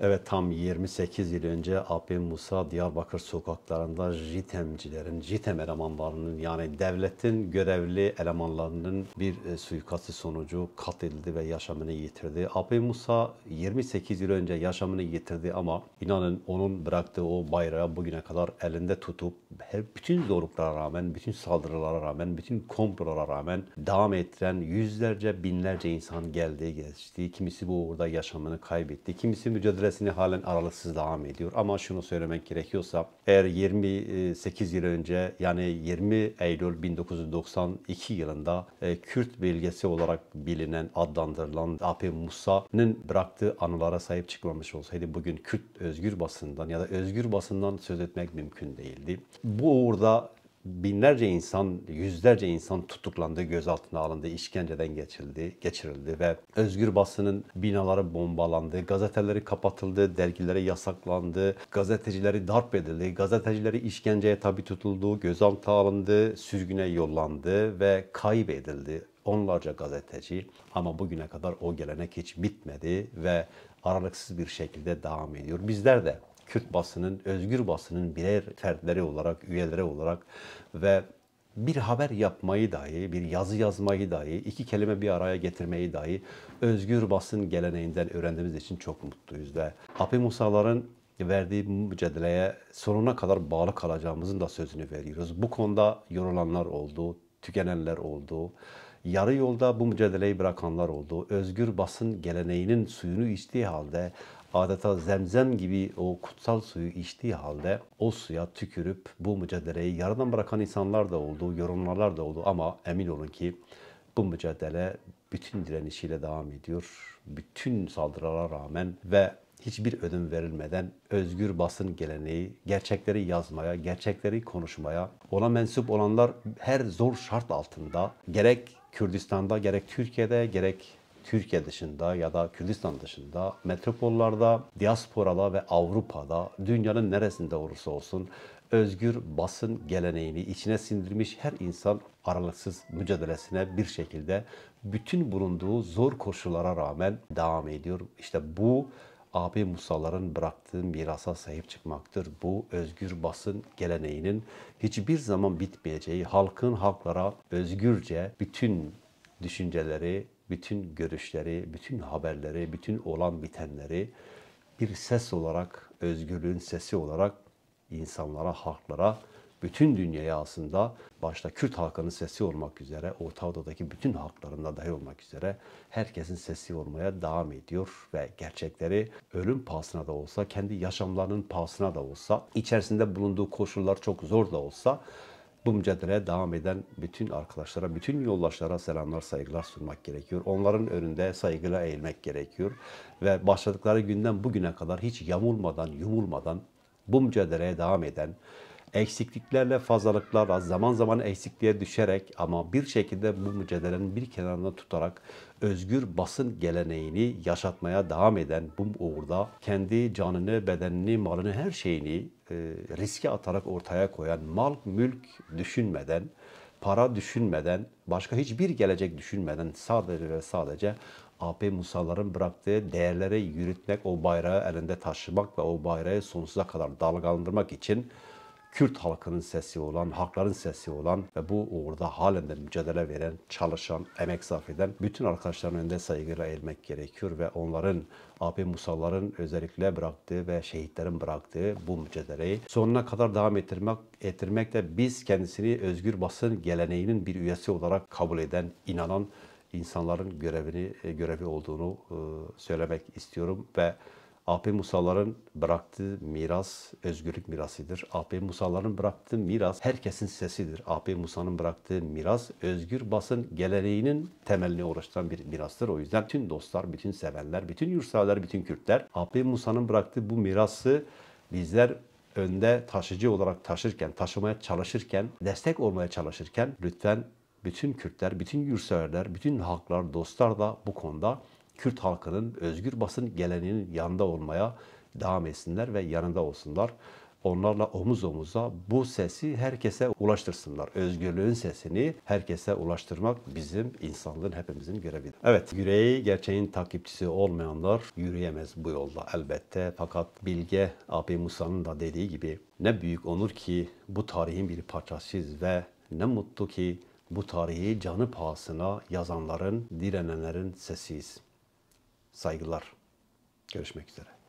Evet tam 28 yıl önce AP Musa Diyarbakır sokaklarında JITEM'cilerin, JITEM elemanlarının yani devletin görevli elemanlarının bir e, suikastı sonucu katledildi ve yaşamını yitirdi. AP Musa 28 yıl önce yaşamını yitirdi ama inanın onun bıraktığı o bayrağı bugüne kadar elinde tutup her bütün zorluklara rağmen, bütün saldırılara rağmen, bütün komplolara rağmen devam ettiren yüzlerce, binlerce insan geldi, geçti. Kimisi bu uğurda yaşamını kaybetti, kimisi mücadele adresini halen aralıksız devam ediyor. Ama şunu söylemek gerekiyorsa eğer 28 yıl önce yani 20 Eylül 1992 yılında e, Kürt belgesi olarak bilinen adlandırılan AP Musa'nın bıraktığı anılara sahip çıkmamış olsaydı bugün Kürt özgür basından ya da özgür basından söz etmek mümkün değildi. Bu uğurda binlerce insan, yüzlerce insan tutuklandı, gözaltına alındı, işkenceden geçirildi, geçirildi ve özgür basının binaları bombalandı, gazeteleri kapatıldı, dergileri yasaklandı, gazetecileri darp edildi, gazetecileri işkenceye tabi tutuldu, gözaltına alındı, sürgüne yollandı ve kaybedildi onlarca gazeteci ama bugüne kadar o gelenek hiç bitmedi ve aralıksız bir şekilde devam ediyor. Bizler de Kürt basının, özgür basının birer fertleri olarak, üyeleri olarak ve bir haber yapmayı dahi, bir yazı yazmayı dahi, iki kelime bir araya getirmeyi dahi özgür basın geleneğinden öğrendiğimiz için çok mutluyuz ve Api Musaların verdiği mücadeleye sonuna kadar bağlı kalacağımızın da sözünü veriyoruz. Bu konuda yorulanlar oldu, tükenenler oldu. Yarı yolda bu mücadeleyi bırakanlar oldu. Özgür basın geleneğinin suyunu içtiği halde adeta zemzem gibi o kutsal suyu içtiği halde o suya tükürüp bu mücadeleyi yaradan bırakan insanlar da oldu, yorumlarlar da oldu ama emin olun ki bu mücadele bütün direnişiyle devam ediyor. Bütün saldırılara rağmen ve hiçbir ödün verilmeden özgür basın geleneği gerçekleri yazmaya, gerçekleri konuşmaya, ona mensup olanlar her zor şart altında gerek Kürdistan'da gerek Türkiye'de gerek Türkiye dışında ya da Kürdistan dışında, metropollarda, diasporada ve Avrupa'da dünyanın neresinde olursa olsun özgür basın geleneğini içine sindirmiş her insan aralıksız mücadelesine bir şekilde bütün bulunduğu zor koşullara rağmen devam ediyor. İşte bu abi Musaların bıraktığı mirasa sahip çıkmaktır. Bu özgür basın geleneğinin hiçbir zaman bitmeyeceği, halkın halklara özgürce bütün düşünceleri, bütün görüşleri, bütün haberleri, bütün olan bitenleri bir ses olarak, özgürlüğün sesi olarak insanlara, halklara, bütün dünyaya aslında başta Kürt halkının sesi olmak üzere, Orta Avrupa'daki bütün halklarında dahil olmak üzere herkesin sesi olmaya devam ediyor ve gerçekleri ölüm pahasına da olsa, kendi yaşamlarının pahasına da olsa, içerisinde bulunduğu koşullar çok zor da olsa bu mücadeleye devam eden bütün arkadaşlara, bütün yoldaşlara selamlar, saygılar sunmak gerekiyor. Onların önünde saygıyla eğilmek gerekiyor. Ve başladıkları günden bugüne kadar hiç yamulmadan, yumulmadan bu mücadeleye devam eden, eksikliklerle, fazlalıklarla, zaman zaman eksikliğe düşerek ama bir şekilde bu mücadelenin bir kenarına tutarak özgür basın geleneğini yaşatmaya devam eden bu uğurda kendi canını, bedenini, malını, her şeyini e, riske atarak ortaya koyan, mal, mülk düşünmeden, para düşünmeden, başka hiçbir gelecek düşünmeden sadece ve sadece AP Musaların bıraktığı değerlere yürütmek, o bayrağı elinde taşımak ve o bayrağı sonsuza kadar dalgalandırmak için Kürt halkının sesi olan, hakların sesi olan ve bu uğurda halen de mücadele veren, çalışan, emek sarf eden bütün arkadaşların önünde saygıyla eğilmek gerekiyor ve onların abi Musalların özellikle bıraktığı ve şehitlerin bıraktığı bu mücadeleyi sonuna kadar devam ettirmek, ettirmek biz kendisini özgür basın geleneğinin bir üyesi olarak kabul eden, inanan insanların görevini e, görevi olduğunu e, söylemek istiyorum ve AP Musaların bıraktığı miras özgürlük mirasıdır. AP Musaların bıraktığı miras herkesin sesidir. AP Musa'nın bıraktığı miras özgür basın geleneğinin temelini oluşturan bir mirastır. O yüzden tüm dostlar, bütün sevenler, bütün yurtseverler, bütün Kürtler AP Musa'nın bıraktığı bu mirası bizler önde taşıcı olarak taşırken, taşımaya çalışırken, destek olmaya çalışırken lütfen bütün Kürtler, bütün yurtseverler, bütün halklar, dostlar da bu konuda Kürt halkının özgür basın geleninin yanında olmaya devam etsinler ve yanında olsunlar. Onlarla omuz omuza bu sesi herkese ulaştırsınlar. Özgürlüğün sesini herkese ulaştırmak bizim insanlığın hepimizin görevidir. Evet, yüreği gerçeğin takipçisi olmayanlar yürüyemez bu yolda elbette. Fakat Bilge abi Musa'nın da dediği gibi ne büyük onur ki bu tarihin bir parçasıyız ve ne mutlu ki bu tarihi canı pahasına yazanların, direnenlerin sesiyiz. Saygılar. Görüşmek üzere.